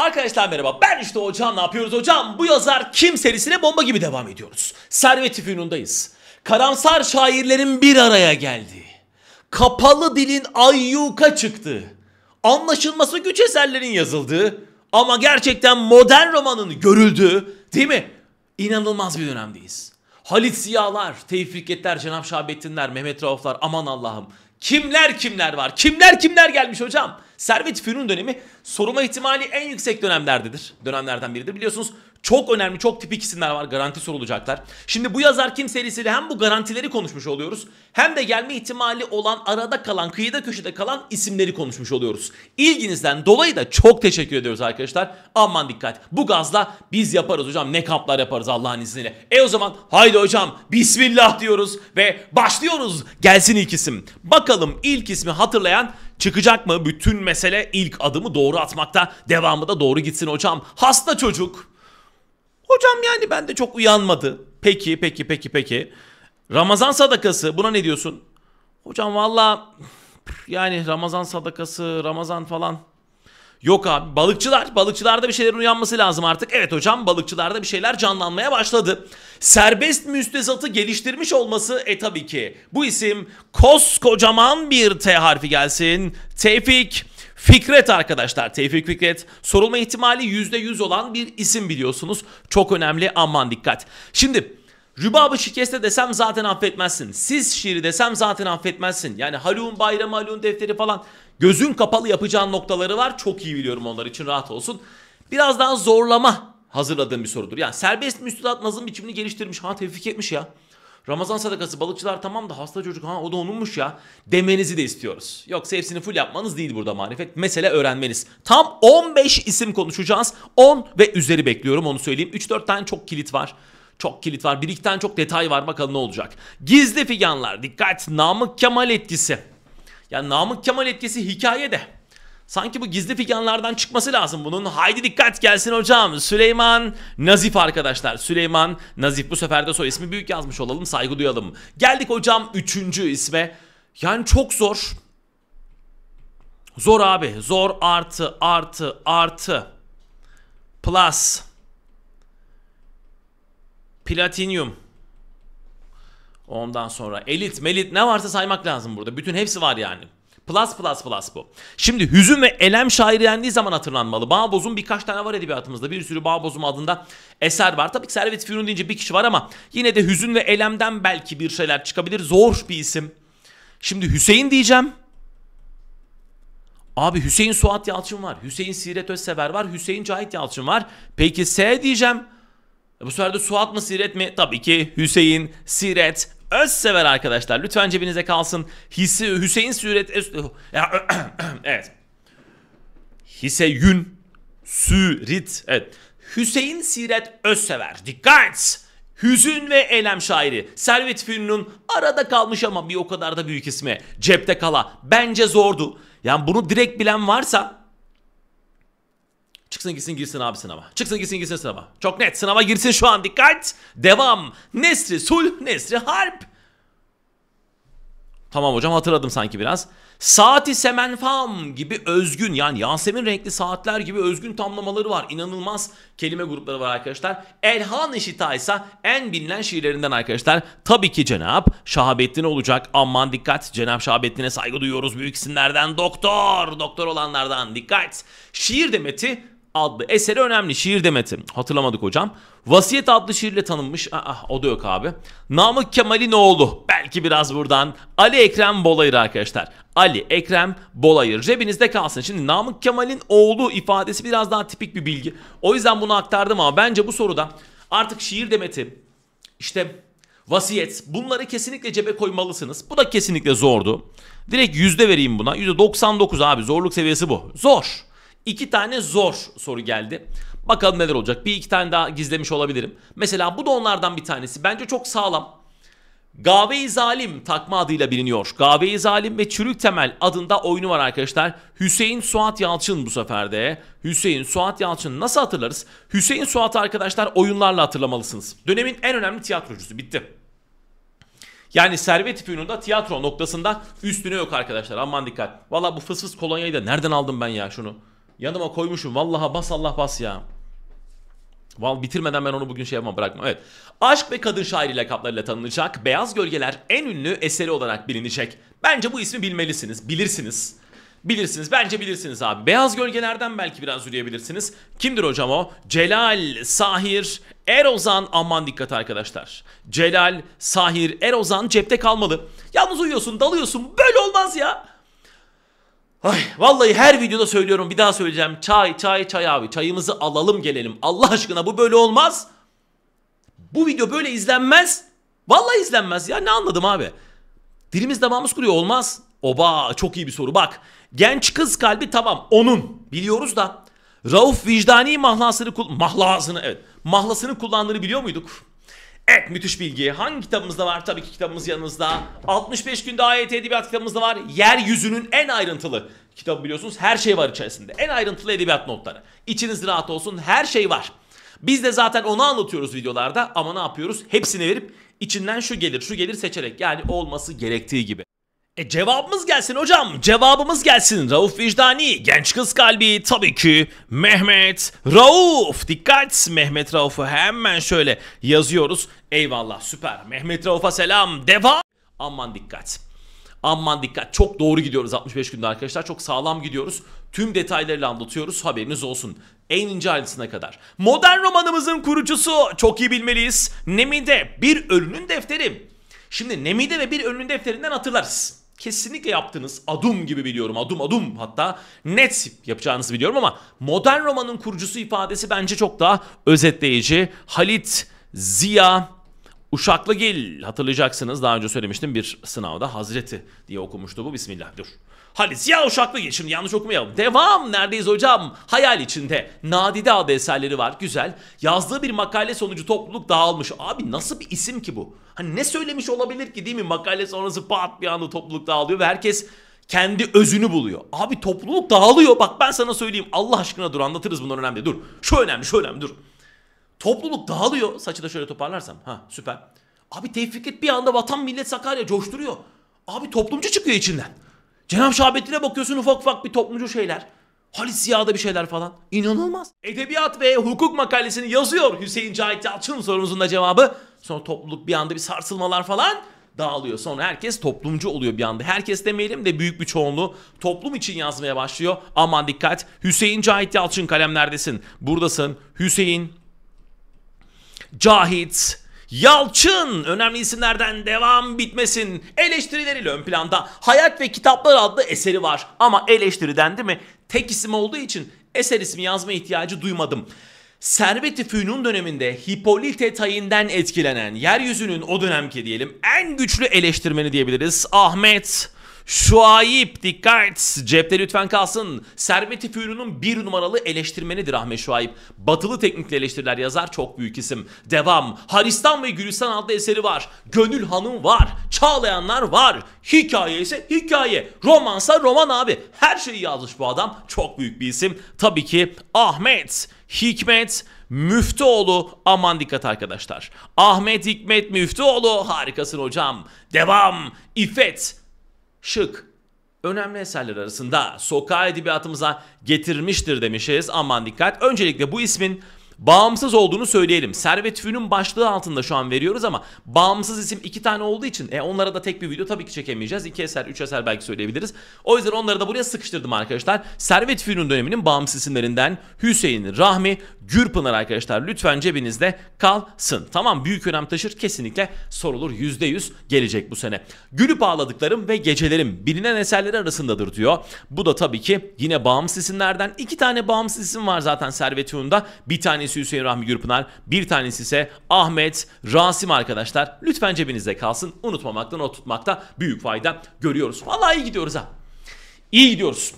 Arkadaşlar merhaba ben işte hocam ne yapıyoruz hocam? Bu yazar kim serisine bomba gibi devam ediyoruz. Servet Fünun'dayız. Karamsar şairlerin bir araya geldi. Kapalı dilin ayyuka çıktı. Anlaşılması güç eserlerin yazıldığı ama gerçekten modern romanın görüldüğü değil mi? İnanılmaz bir dönemdeyiz. Halit Ziyalar, Tevfiketler, Cenab Şahabettinler, Mehmet Rauflar aman Allah'ım Kimler kimler var? Kimler kimler gelmiş hocam? Servet Fünun dönemi soruma ihtimali en yüksek dönemlerdedir. Dönemlerden biridir. Biliyorsunuz çok önemli, çok tipik isimler var. Garanti sorulacaklar. Şimdi bu yazar kim serisiyle hem bu garantileri konuşmuş oluyoruz hem de gelme ihtimali olan arada kalan, kıyıda köşede kalan isimleri konuşmuş oluyoruz. İlginizden dolayı da çok teşekkür ediyoruz arkadaşlar. Aman dikkat. Bu gazla biz yaparız hocam. Ne kamplar yaparız Allah'ın izniyle. E o zaman haydi hocam bismillah diyoruz ve başlıyoruz. Gelsin ilk isim. Bakalım ilk ismi hatırlayan çıkacak mı? Bütün mesele ilk adımı doğru atmakta. Devamı da doğru gitsin hocam. Hasta çocuk Hocam yani ben de çok uyanmadı. Peki peki peki peki. Ramazan sadakası buna ne diyorsun? Hocam valla yani Ramazan sadakası Ramazan falan. Yok abi balıkçılar balıkçılarda bir şeylerin uyanması lazım artık. Evet hocam balıkçılarda bir şeyler canlanmaya başladı. Serbest müstezatı geliştirmiş olması e tabii ki. Bu isim koskocaman bir T harfi gelsin. Tevfik Fikret arkadaşlar Tevfik Fikret sorulma ihtimali %100 olan bir isim biliyorsunuz. Çok önemli aman dikkat. Şimdi Rübabı şikeste desem zaten affetmezsin. Siz şiiri desem zaten affetmezsin. Yani Halun Bayramı, Halun Defteri falan gözün kapalı yapacağın noktaları var. Çok iyi biliyorum onlar için rahat olsun. Biraz daha zorlama hazırladığım bir sorudur. Yani serbest müstilat nazım biçimini geliştirmiş. Ha tevfik etmiş ya. Ramazan sadakası balıkçılar tamam da hasta çocuk ha o da onunmuş ya demenizi de istiyoruz. Yoksa hepsini full yapmanız değil burada marifet. Mesele öğrenmeniz. Tam 15 isim konuşacağız. 10 ve üzeri bekliyorum onu söyleyeyim. 3-4 tane çok kilit var. Çok kilit var. Bir iki tane çok detay var. Bakalım ne olacak. Gizli figanlar. Dikkat. Namık Kemal etkisi. Ya Namık Kemal etkisi hikayede. Sanki bu gizli figanlardan çıkması lazım bunun. Haydi dikkat gelsin hocam. Süleyman Nazif arkadaşlar. Süleyman Nazif bu sefer de soy ismi büyük yazmış olalım. Saygı duyalım. Geldik hocam üçüncü isme. Yani çok zor. Zor abi. Zor artı artı artı. Plus. Platinyum. Ondan sonra elit melit ne varsa saymak lazım burada. Bütün hepsi var yani. Plus plus plus bu. Şimdi hüzün ve elem şairi dendiği zaman hatırlanmalı. Bağboz'un birkaç tane var edebiyatımızda. Bir sürü Bağboz'un adında eser var. Tabii ki Servet Fünun deyince bir kişi var ama yine de hüzün ve elemden belki bir şeyler çıkabilir. Zor bir isim. Şimdi Hüseyin diyeceğim. Abi Hüseyin Suat Yalçın var. Hüseyin Siret Özsever var. Hüseyin Cahit Yalçın var. Peki S diyeceğim. E, bu sefer de Suat mı Siret mi? Tabii ki Hüseyin Siret Özsever arkadaşlar. Lütfen cebinize kalsın. Hisi Hüseyin Süret Ya, evet. Hüseyin Sürit. Evet. Hüseyin Siret Özsever. Dikkat! Hüzün ve elem şairi. Servet Fünun'un arada kalmış ama bir o kadar da büyük ismi. Cepte kala. Bence zordu. Yani bunu direkt bilen varsa Çıksın gitsin girsin abi sınava. Çıksın gitsin girsin sınava. Çok net sınava girsin şu an dikkat. Devam. Nesri sul, Nesri harp. Tamam hocam hatırladım sanki biraz. Saati semen fam gibi özgün yani Yasemin renkli saatler gibi özgün tamlamaları var. İnanılmaz kelime grupları var arkadaşlar. Elhan Işita ise en bilinen şiirlerinden arkadaşlar. Tabii ki Cenab Şahabettin olacak. Aman dikkat Cenab Şahabettin'e saygı duyuyoruz büyük isimlerden. Doktor, doktor olanlardan dikkat. Şiir demeti adlı eseri önemli. Şiir demeti. Hatırlamadık hocam. Vasiyet adlı şiirle tanınmış. Aa, ah, ah, o da yok abi. Namık Kemal'in oğlu. Belki biraz buradan. Ali Ekrem Bolayır arkadaşlar. Ali Ekrem Bolayır. Cebinizde kalsın. Şimdi Namık Kemal'in oğlu ifadesi biraz daha tipik bir bilgi. O yüzden bunu aktardım ama bence bu soruda artık şiir demeti işte vasiyet bunları kesinlikle cebe koymalısınız. Bu da kesinlikle zordu. Direkt yüzde vereyim buna. Yüzde 99 abi zorluk seviyesi bu. Zor. İki tane zor soru geldi. Bakalım neler olacak. Bir iki tane daha gizlemiş olabilirim. Mesela bu da onlardan bir tanesi. Bence çok sağlam. Gave-i Zalim takma adıyla biliniyor. Gave-i Zalim ve Çürük Temel adında oyunu var arkadaşlar. Hüseyin Suat Yalçın bu sefer de. Hüseyin Suat Yalçın nasıl hatırlarız? Hüseyin Suat arkadaşlar oyunlarla hatırlamalısınız. Dönemin en önemli tiyatrocusu bitti. Yani Servet İpek'in tiyatro noktasında üstüne yok arkadaşlar. Aman dikkat. Valla bu fıs fıs kolonyayı da nereden aldım ben ya şunu? Yanıma koymuşum. Vallaha bas Allah bas ya. Val bitirmeden ben onu bugün şey yapmam bırakmam. Evet. Aşk ve kadın şairi lakaplarıyla tanınacak. Beyaz Gölgeler en ünlü eseri olarak bilinecek. Bence bu ismi bilmelisiniz. Bilirsiniz. Bilirsiniz. Bence bilirsiniz abi. Beyaz Gölgeler'den belki biraz yürüyebilirsiniz. Kimdir hocam o? Celal, Sahir, Erozan. Aman dikkat arkadaşlar. Celal, Sahir, Erozan cepte kalmalı. Yalnız uyuyorsun, dalıyorsun. Böyle olmaz ya. Ay vallahi her videoda söylüyorum bir daha söyleyeceğim. Çay çay çay abi çayımızı alalım gelelim. Allah aşkına bu böyle olmaz. Bu video böyle izlenmez. Vallahi izlenmez ya ne anladım abi. Dilimiz damağımız kuruyor olmaz. Oba çok iyi bir soru bak. Genç kız kalbi tamam onun biliyoruz da. Rauf vicdani mahlasını mahlasını evet mahlasını kullandığını biliyor muyduk? Evet müthiş bilgi. Hangi kitabımızda var? Tabii ki kitabımız yanınızda. 65 günde AYT edebiyat kitabımızda var. Yeryüzünün en ayrıntılı kitabı biliyorsunuz. Her şey var içerisinde. En ayrıntılı edebiyat notları. İçiniz rahat olsun. Her şey var. Biz de zaten onu anlatıyoruz videolarda ama ne yapıyoruz? Hepsini verip içinden şu gelir, şu gelir seçerek yani olması gerektiği gibi. E cevabımız gelsin hocam. Cevabımız gelsin. Rauf Vicdani, Genç Kız Kalbi, tabii ki Mehmet Rauf. Dikkat Mehmet Rauf'u hemen şöyle yazıyoruz. Eyvallah süper. Mehmet Rauf'a selam. Devam. Aman dikkat. Aman dikkat. Çok doğru gidiyoruz 65 günde arkadaşlar. Çok sağlam gidiyoruz. Tüm detaylarıyla anlatıyoruz. Haberiniz olsun. En ince ayrıntısına kadar. Modern romanımızın kurucusu. Çok iyi bilmeliyiz. Nemide bir ölünün defteri. Şimdi Nemide ve bir ölünün defterinden hatırlarız. Kesinlikle yaptınız. Adum gibi biliyorum. Adum adum hatta net yapacağınızı biliyorum ama modern romanın kurucusu ifadesi bence çok daha özetleyici. Halit Ziya uşaklıgil hatırlayacaksınız daha önce söylemiştim bir sınavda Hazreti diye okumuştu bu bismillah dur. Halis ya Uşaklı şimdi yanlış okumayalım. Devam neredeyiz hocam? Hayal içinde Nadide adlı eserleri var güzel. Yazdığı bir makale sonucu topluluk dağılmış. Abi nasıl bir isim ki bu? Hani ne söylemiş olabilir ki değil mi? Makale sonrası pat bir anda topluluk dağılıyor ve herkes kendi özünü buluyor. Abi topluluk dağılıyor bak ben sana söyleyeyim Allah aşkına dur anlatırız bunun önemli dur. Şu önemli şu önemli dur. Topluluk dağılıyor. Saçı da şöyle toparlarsam. Ha süper. Abi Tevfiket bir anda vatan millet Sakarya coşturuyor. Abi toplumcu çıkıyor içinden. Cenab-ı Şahabettin'e bakıyorsun ufak ufak bir toplumcu şeyler. Halis Ziya'da bir şeyler falan. İnanılmaz. Edebiyat ve hukuk makalesini yazıyor Hüseyin Cahit Yalçın sorumuzun da cevabı. Sonra topluluk bir anda bir sarsılmalar falan dağılıyor. Sonra herkes toplumcu oluyor bir anda. Herkes demeyelim de büyük bir çoğunluğu toplum için yazmaya başlıyor. Aman dikkat Hüseyin Cahit Yalçın kalemlerdesin. Buradasın Hüseyin Cahit, Yalçın önemli isimlerden devam bitmesin. Eleştirileriyle ön planda Hayat ve Kitaplar adlı eseri var. Ama eleştiriden değil mi? Tek isim olduğu için eser ismi yazma ihtiyacı duymadım. Servet-i Fünun döneminde Hipolite Tayin'den etkilenen yeryüzünün o dönemki diyelim en güçlü eleştirmeni diyebiliriz. Ahmet Şuayip dikkat cepte lütfen kalsın. Servet-i Fünun'un bir numaralı eleştirmenidir Ahmet Şuayip. Batılı teknikle eleştiriler yazar çok büyük isim. Devam. Haristan ve Gülistan adlı eseri var. Gönül Hanım var. Çağlayanlar var. Hikaye ise hikaye. Romansa roman abi. Her şeyi yazmış bu adam. Çok büyük bir isim. Tabii ki Ahmet Hikmet Müftüoğlu aman dikkat arkadaşlar. Ahmet Hikmet Müftüoğlu harikasın hocam. Devam. İfet şık önemli eserler arasında sokağa edebiyatımıza getirmiştir demişiz. Aman dikkat. Öncelikle bu ismin bağımsız olduğunu söyleyelim. Servet Fünun başlığı altında şu an veriyoruz ama bağımsız isim iki tane olduğu için e, onlara da tek bir video tabii ki çekemeyeceğiz. İki eser, üç eser belki söyleyebiliriz. O yüzden onları da buraya sıkıştırdım arkadaşlar. Servet Fünun döneminin bağımsız isimlerinden Hüseyin Rahmi Gürpınar arkadaşlar. Lütfen cebinizde kalsın. Tamam büyük önem taşır kesinlikle sorulur. %100 gelecek bu sene. Gülüp ağladıklarım ve gecelerim bilinen eserleri arasındadır diyor. Bu da tabii ki yine bağımsız isimlerden. iki tane bağımsız isim var zaten Servet Fünun'da. Bir tanesi tanesi Hüseyin Rahmi Gürpınar, bir tanesi ise Ahmet Rasim arkadaşlar. Lütfen cebinizde kalsın. Unutmamakta, not tutmakta büyük fayda görüyoruz. Vallahi iyi gidiyoruz ha. İyi gidiyoruz.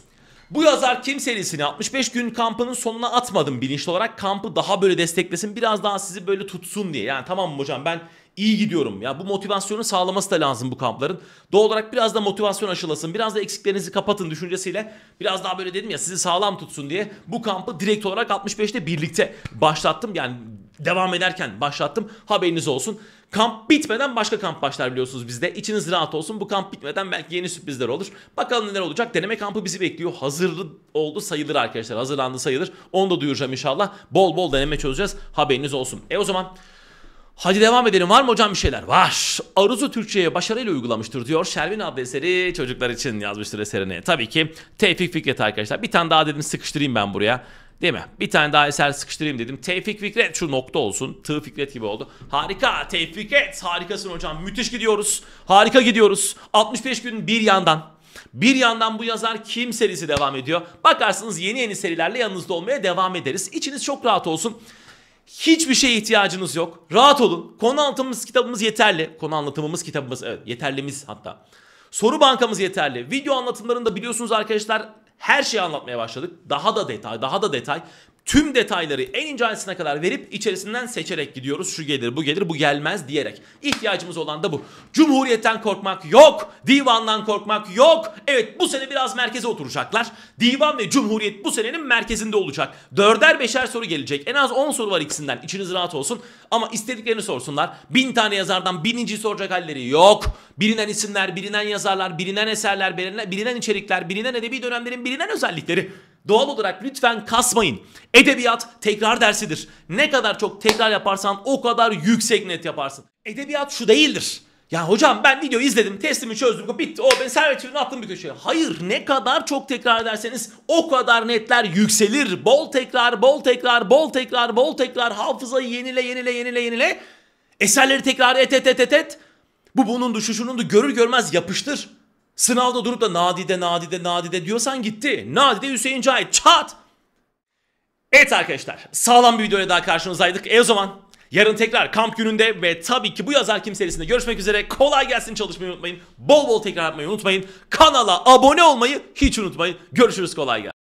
Bu yazar kim 65 gün kampının sonuna atmadım bilinçli olarak. Kampı daha böyle desteklesin biraz daha sizi böyle tutsun diye. Yani tamam hocam ben iyi gidiyorum. Ya bu motivasyonu sağlaması da lazım bu kampların. Doğal olarak biraz da motivasyon aşılasın. Biraz da eksiklerinizi kapatın düşüncesiyle. Biraz daha böyle dedim ya sizi sağlam tutsun diye bu kampı direkt olarak 65'te birlikte başlattım. Yani devam ederken başlattım. Haberiniz olsun. Kamp bitmeden başka kamp başlar biliyorsunuz bizde. İçiniz rahat olsun. Bu kamp bitmeden belki yeni sürprizler olur. Bakalım neler olacak. Deneme kampı bizi bekliyor. Hazır oldu sayılır arkadaşlar. Hazırlandı sayılır. Onu da duyuracağım inşallah. Bol bol deneme çözeceğiz. Haberiniz olsun. E o zaman Hadi devam edelim. Var mı hocam bir şeyler? Var. Aruz'u Türkçe'ye başarıyla uygulamıştır diyor. Şervin adlı eseri çocuklar için yazmıştır eserini. Tabii ki Tevfik Fikret arkadaşlar. Bir tane daha dedim sıkıştırayım ben buraya. Değil mi? Bir tane daha eser sıkıştırayım dedim. Tevfik Fikret şu nokta olsun. Tığ Fikret gibi oldu. Harika Tevfik Fikret. Harikasın hocam. Müthiş gidiyoruz. Harika gidiyoruz. 65 gün bir yandan. Bir yandan bu yazar kim serisi devam ediyor. Bakarsınız yeni yeni serilerle yanınızda olmaya devam ederiz. İçiniz çok rahat olsun. Hiçbir şeye ihtiyacınız yok. Rahat olun. Konu anlatımımız kitabımız yeterli. Konu anlatımımız kitabımız evet yeterlimiz hatta. Soru bankamız yeterli. Video anlatımlarında biliyorsunuz arkadaşlar her şeyi anlatmaya başladık. Daha da detay, daha da detay tüm detayları en ince ayrıntısına kadar verip içerisinden seçerek gidiyoruz. Şu gelir, bu gelir, bu gelmez diyerek. İhtiyacımız olan da bu. Cumhuriyetten korkmak yok. Divandan korkmak yok. Evet bu sene biraz merkeze oturacaklar. Divan ve Cumhuriyet bu senenin merkezinde olacak. Dörder beşer soru gelecek. En az 10 soru var ikisinden. İçiniz rahat olsun. Ama istediklerini sorsunlar. Bin tane yazardan bininci soracak halleri yok. Bilinen isimler, bilinen yazarlar, bilinen eserler, bilinen, bilinen içerikler, bilinen edebi dönemlerin bilinen özellikleri. Doğal olarak lütfen kasmayın. Edebiyat tekrar dersidir. Ne kadar çok tekrar yaparsan o kadar yüksek net yaparsın. Edebiyat şu değildir. Ya hocam ben video izledim, testimi çözdüm, bitti. O ben servetimi attım bir köşeye. Hayır, ne kadar çok tekrar ederseniz o kadar netler yükselir. Bol tekrar, bol tekrar, bol tekrar, bol tekrar hafızayı yenile, yenile, yenile, yenile. Eserleri tekrar et et et et et. Bu bunun da şu şunun da görür görmez yapıştır. Sınavda durup da nadide nadide nadide diyorsan gitti. Nadide Hüseyin Cahit çat. Evet arkadaşlar sağlam bir videoyla daha karşınızdaydık. E o zaman yarın tekrar kamp gününde ve tabii ki bu yazar hakim serisinde görüşmek üzere. Kolay gelsin çalışmayı unutmayın. Bol bol tekrar yapmayı unutmayın. Kanala abone olmayı hiç unutmayın. Görüşürüz kolay gelsin.